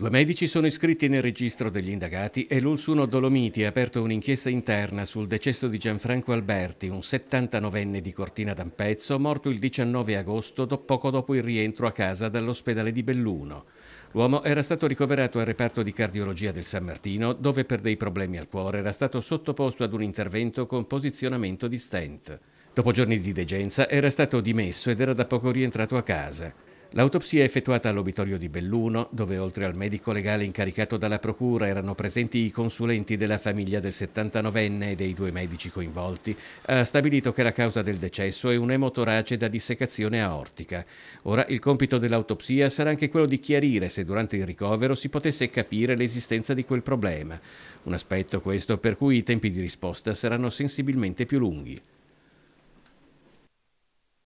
Due medici sono iscritti nel registro degli indagati e l'Ulsuno Dolomiti ha aperto un'inchiesta interna sul decesso di Gianfranco Alberti, un 79enne di Cortina d'Ampezzo, morto il 19 agosto poco dopo il rientro a casa dall'ospedale di Belluno. L'uomo era stato ricoverato al reparto di cardiologia del San Martino, dove per dei problemi al cuore era stato sottoposto ad un intervento con posizionamento di stent. Dopo giorni di degenza era stato dimesso ed era da poco rientrato a casa. L'autopsia effettuata all'obitorio di Belluno, dove oltre al medico legale incaricato dalla procura erano presenti i consulenti della famiglia del 79enne e dei due medici coinvolti, ha stabilito che la causa del decesso è un emotorace da dissecazione aortica. Ora il compito dell'autopsia sarà anche quello di chiarire se durante il ricovero si potesse capire l'esistenza di quel problema. Un aspetto questo per cui i tempi di risposta saranno sensibilmente più lunghi.